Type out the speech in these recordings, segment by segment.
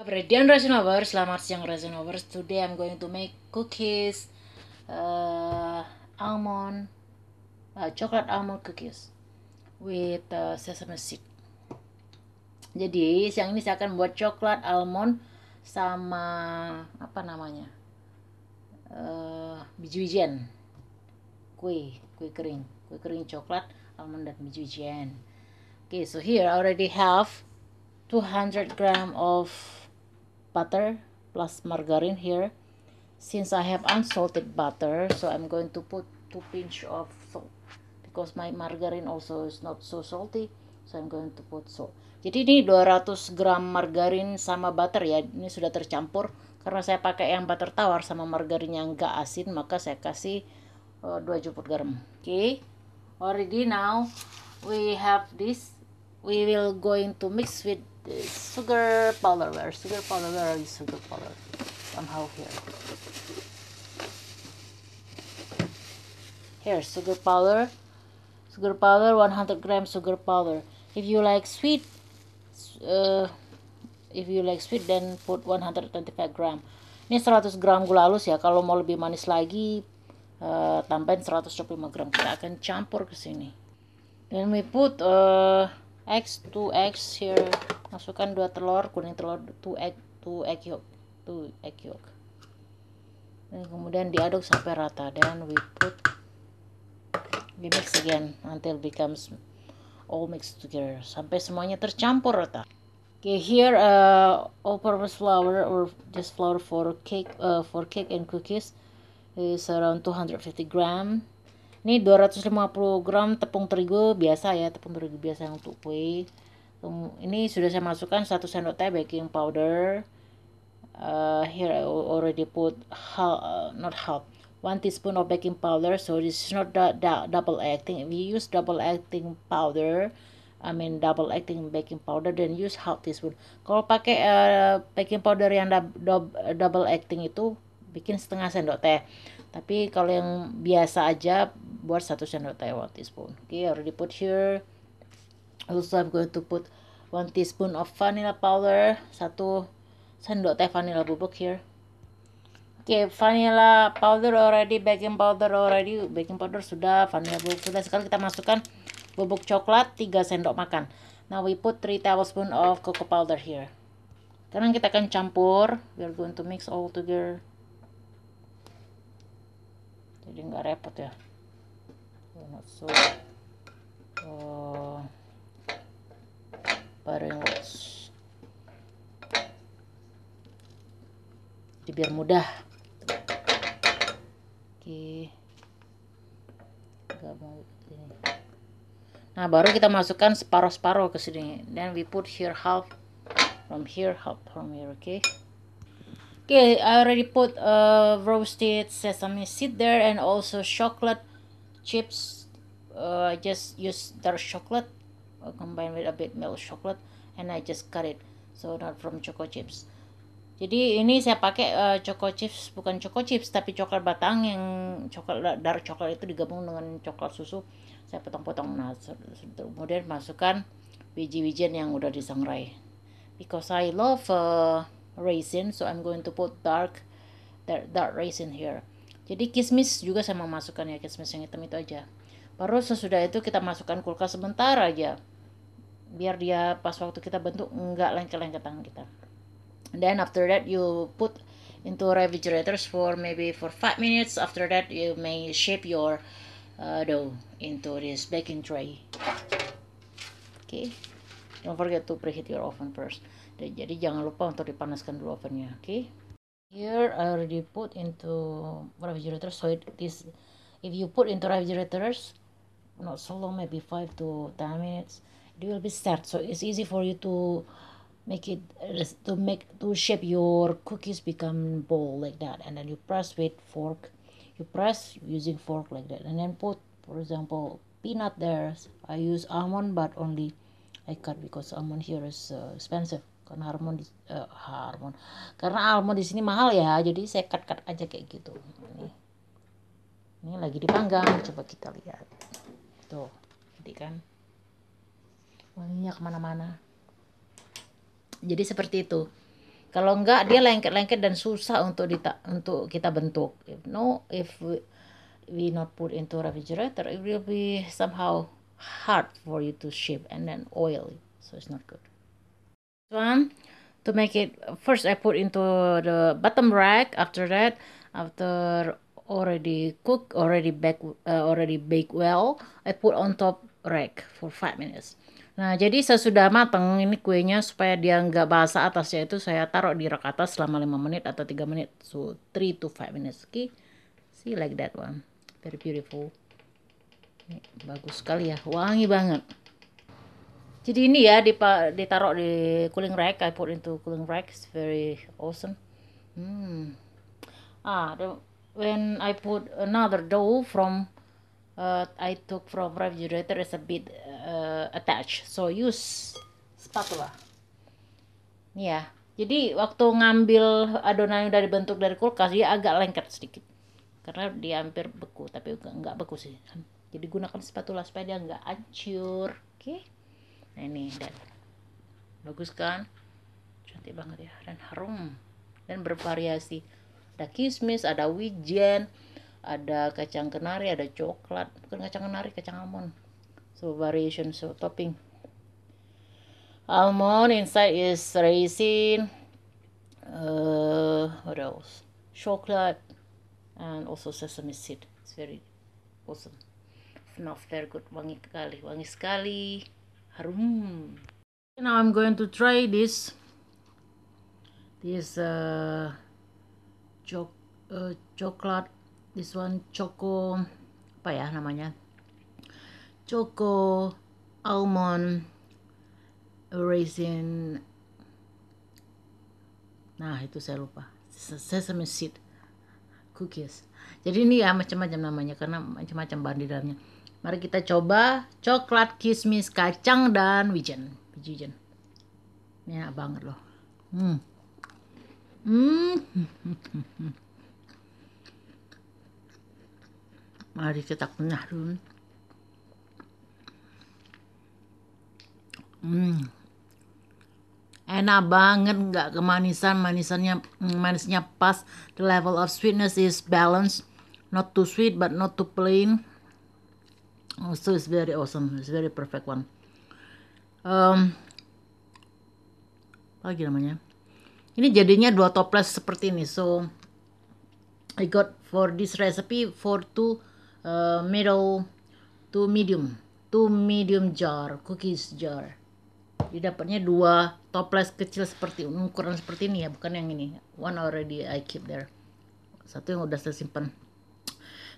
Bradian ya? Resonover, selamat siang Resonover. Today I'm going to make cookies, uh, almond, uh, chocolate almond cookies with uh, sesame seed. Jadi siang ini saya akan buat coklat almond sama apa namanya uh, biji wijen kue, kue kering, kue kering coklat almond dan biji wijen. Okay, so here I already have 200 gram of butter plus margarine here since I have unsalted butter so I'm going to put two pinch of salt because my margarine also is not so salty so I'm going to put salt jadi ini 200 gram margarin sama butter ya ini sudah tercampur karena saya pakai yang butter tawar sama margarin yang enggak asin maka saya kasih uh, eh, 2 juput garam oke okay. already now we have this we will going to mix with the sugar powder where sugar powder where is sugar powder somehow here here sugar powder sugar powder 100 gram sugar powder if you like sweet uh, if you like sweet then put 125 gram ini 100 gram gula halus ya kalau mau lebih manis lagi uh, tambahin 125 gram kita akan campur ke sini then we put uh, x 2x here masukkan dua telur kuning telur two egg two egg yolk two egg yolk dan kemudian diaduk sampai rata dan we put we mix again until becomes all mixed together sampai semuanya tercampur rata Okay, here uh, all-purpose flour or just flour for cake uh, for cake and cookies is around 250 gram. Ini 250 gram tepung terigu biasa ya, tepung terigu biasa untuk kue ini sudah saya masukkan satu sendok teh baking powder uh, here I already put half, uh, not half one teaspoon of baking powder so this is not the, the double acting if you use double acting powder I mean double acting baking powder then use half teaspoon kalau pakai uh, baking powder yang dub, dub, uh, double acting itu bikin setengah sendok teh tapi kalau yang biasa aja buat satu sendok teh one teaspoon okay already put here also I'm going to put one teaspoon of vanilla powder satu sendok teh vanilla bubuk here Oke, okay, vanilla powder already, baking powder already, baking powder sudah, vanilla bubuk sudah. Sekarang kita masukkan bubuk coklat 3 sendok makan. Now we put 3 tablespoon of cocoa powder here. Sekarang kita akan campur. We are going to mix all together. Jadi nggak repot ya. Not so. Oh parents jadi biar mudah oke nah baru kita masukkan separuh-separuh ke sini then we put here half from here half from here okay Okay, I already put uh, roasted sesame seed there and also chocolate chips. Uh, I just use dark chocolate uh, combined with a bit milk chocolate and I just cut it so not from choco chips jadi ini saya pakai uh, choco chips bukan choco chips tapi coklat batang yang coklat eh, dark coklat itu digabung dengan coklat susu saya potong-potong nah kemudian masukkan biji wijen yang udah disangrai because I love uh, raisin so I'm going to put dark dark, dark raisin here jadi kismis juga saya mau masukkan ya kismis yang hitam itu aja baru sesudah itu kita masukkan kulkas sebentar aja biar dia pas waktu kita bentuk nggak lengket-lengket tangan kita then after that you put into refrigerators for maybe for five minutes after that you may shape your uh, dough into this baking tray okay don't forget to preheat your oven first jadi jangan lupa untuk dipanaskan dulu ovennya oke okay? here I already put into refrigerator so it is if you put into refrigerators not so long maybe five to ten minutes they will be start so it's easy for you to make it to make to shape your cookies become ball like that and then you press with fork you press using fork like that and then put for example peanut there i use almond but only i cut because almond here is uh, expensive karena harmon di, uh, harmon karena almond di sini mahal ya jadi saya cut cut aja kayak gitu ini ini lagi dipanggang coba kita lihat tuh jadi kan wanginya kemana-mana jadi seperti itu kalau enggak dia lengket-lengket dan susah untuk dita, untuk kita bentuk if no if we, we not put into refrigerator it will be somehow hard for you to shape and then oily so it's not good one to make it first i put into the bottom rack after that after already cooked already bake uh, already bake well i put on top rack for 5 minutes. Nah, jadi sesudah mateng ini kuenya supaya dia nggak basah atasnya itu saya taruh di rak atas selama 5 menit atau 3 menit. So, 3 to 5 minutes. Okay. See like that one. Very beautiful. Ini bagus sekali ya. Wangi banget. Jadi ini ya ditaruh di cooling rack. I put into cooling rack. It's very awesome. Hmm. Ah, the, when I put another dough from uh, I took from refrigerator is a bit uh, attached. So use spatula. Ya. Jadi waktu ngambil adonan yang dari bentuk dari kulkas dia agak lengket sedikit. Karena dia hampir beku, tapi enggak, enggak beku sih. Jadi gunakan spatula supaya dia enggak hancur. Oke. Okay? Nah ini dan bagus kan? Cantik banget ya dan harum dan bervariasi. Ada kismis, ada wijen, ada kacang kenari ada coklat bukan kacang kenari kacang almond so variation so topping almond inside is raisin uh, what else chocolate and also sesame seed it's very awesome Enough, very good wangi sekali wangi sekali harum now I'm going to try this this uh, cok uh, chocolate this one choco apa ya namanya choco almond raisin nah itu saya lupa sesame seed cookies jadi ini ya macam-macam namanya karena macam-macam bahan di dalamnya mari kita coba coklat kismis kacang dan wijen wijen ini enak banget loh hmm hmm mari kita punya hmm. enak banget nggak kemanisan manisannya manisnya pas the level of sweetness is balanced not too sweet but not too plain oh, so it's very awesome it's very perfect one um, apa lagi namanya ini jadinya dua toples seperti ini so I got for this recipe for two uh, middle to medium to medium jar cookies jar Didapatnya dua toples kecil seperti ukuran seperti ini ya bukan yang ini one already I keep there satu yang udah saya simpan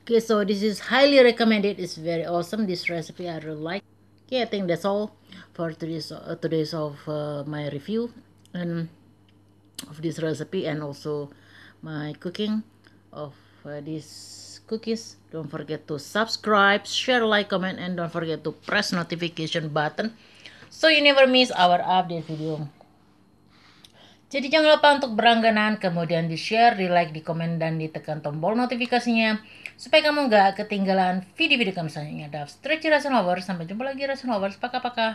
okay so this is highly recommended it's very awesome this recipe I really like okay I think that's all for today's uh, today's of uh, my review and of this recipe and also my cooking of uh, this cookies. Don't forget to subscribe, share, like, comment, and don't forget to press notification button so you never miss our update video. Jadi jangan lupa untuk berlangganan, kemudian di-share, di-like, di-komen, dan ditekan tombol notifikasinya supaya kamu nggak ketinggalan video-video kami selanjutnya. Daf, stretch Lovers, sampai jumpa lagi Rasa Lovers, Pakai-pakai.